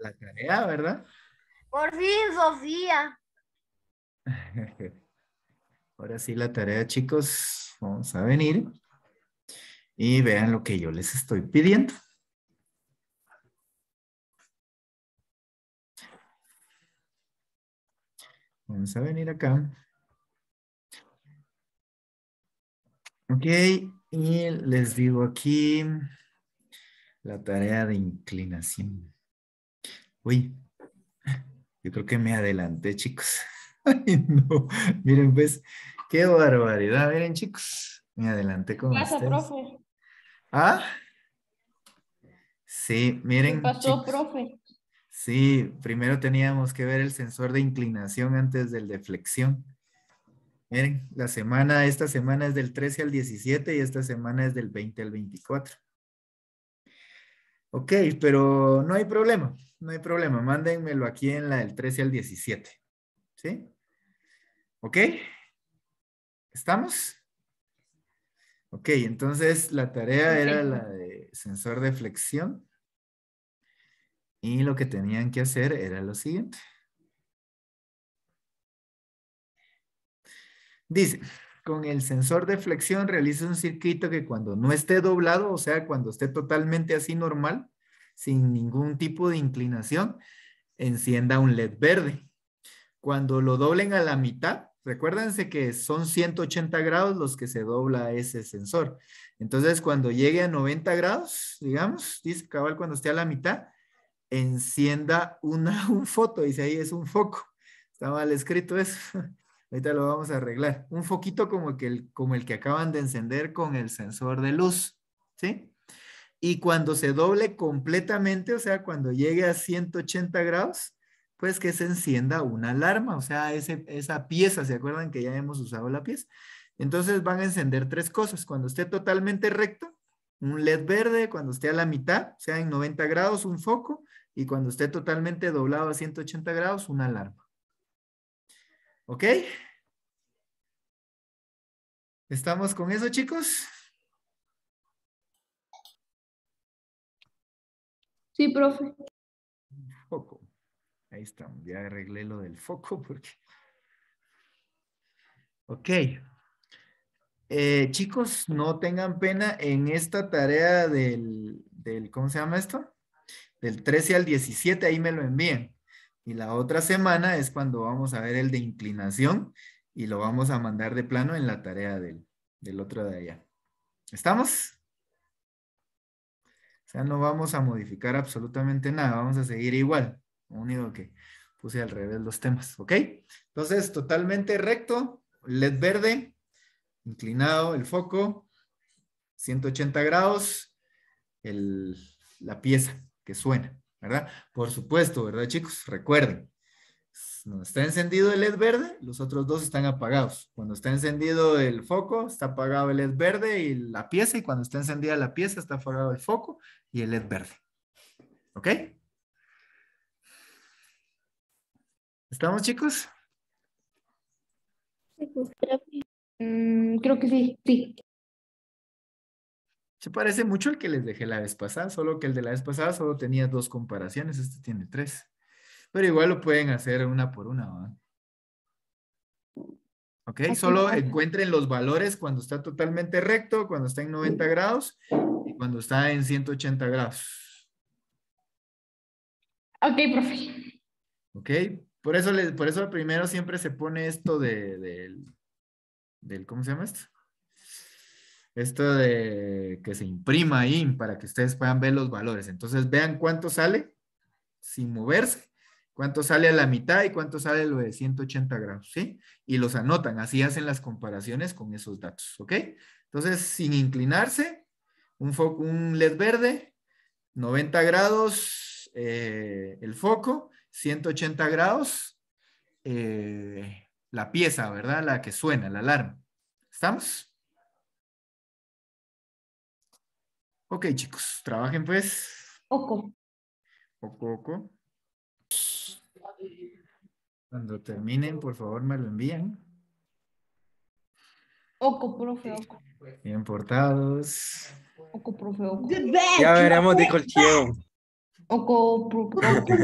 la tarea, ¿verdad? Por fin, Sofía. Ahora sí, la tarea, chicos. Vamos a venir y vean lo que yo les estoy pidiendo. Vamos a venir acá. Ok, y les digo aquí la tarea de inclinación. Uy, yo creo que me adelanté, chicos. no. Miren, pues, qué barbaridad. Miren, chicos, me adelanté con ¿Qué pasa, profe? ¿Ah? Sí, miren. ¿Qué pasó, profe? Sí, primero teníamos que ver el sensor de inclinación antes del de flexión. Miren, la semana, esta semana es del 13 al 17 y esta semana es del 20 al 24. Ok, pero no hay problema, no hay problema. Mándenmelo aquí en la del 13 al 17. ¿Sí? ¿Ok? ¿Estamos? Ok, entonces la tarea era la de sensor de flexión. Y lo que tenían que hacer era lo siguiente. Dice, con el sensor de flexión realiza un circuito que cuando no esté doblado, o sea, cuando esté totalmente así normal, sin ningún tipo de inclinación, encienda un LED verde. Cuando lo doblen a la mitad, recuérdense que son 180 grados los que se dobla ese sensor. Entonces, cuando llegue a 90 grados, digamos, dice cabal cuando esté a la mitad, encienda una, un foto, dice ahí es un foco. Está mal escrito eso. Ahorita lo vamos a arreglar. Un foquito como, el, como el que acaban de encender con el sensor de luz, ¿sí? Y cuando se doble completamente, o sea, cuando llegue a 180 grados, pues que se encienda una alarma, o sea, ese, esa pieza, ¿se acuerdan que ya hemos usado la pieza? Entonces van a encender tres cosas. Cuando esté totalmente recto, un LED verde, cuando esté a la mitad, o sea, en 90 grados, un foco, y cuando esté totalmente doblado a 180 grados, una alarma. ¿Ok? ¿Estamos con eso, chicos? Sí, profe. Foco. Ahí está. Ya arreglé lo del foco porque... Ok. Eh, chicos, no tengan pena en esta tarea del, del, ¿cómo se llama esto? Del 13 al 17, ahí me lo envíen. Y la otra semana es cuando vamos a ver el de inclinación y lo vamos a mandar de plano en la tarea del, otro de allá. ¿Estamos? O sea, no vamos a modificar absolutamente nada, vamos a seguir igual. Único que puse al revés los temas, ¿ok? Entonces, totalmente recto, LED verde, inclinado el foco, 180 grados, la pieza que suena, ¿verdad? Por supuesto, ¿verdad, chicos? Recuerden, cuando está encendido el LED verde, los otros dos están apagados. Cuando está encendido el foco, está apagado el LED verde y la pieza. Y cuando está encendida la pieza, está apagado el foco y el LED verde. ¿Ok? ¿Estamos, chicos? Mm, creo que sí, sí. Se parece mucho al que les dejé la vez pasada, solo que el de la vez pasada solo tenía dos comparaciones, este tiene tres. Pero igual lo pueden hacer una por una. ¿Ok? Solo encuentren los valores cuando está totalmente recto, cuando está en 90 grados y cuando está en 180 grados. Ok, profe. ¿Ok? Por eso, por eso primero siempre se pone esto de, del, de, ¿cómo se llama esto? Esto de que se imprima ahí para que ustedes puedan ver los valores. Entonces vean cuánto sale sin moverse cuánto sale a la mitad y cuánto sale lo de 180 grados, ¿sí? Y los anotan, así hacen las comparaciones con esos datos, ¿ok? Entonces, sin inclinarse, un, un LED verde, 90 grados eh, el foco, 180 grados eh, la pieza, ¿verdad? La que suena, la alarma. ¿Estamos? Ok, chicos, trabajen pues. Oco. Oco, oco. Cuando terminen, por favor, me lo envían. Oco, profe, oco. Bien portados. Oco, profe, oco. Ya veremos de colchón. Oco, profe.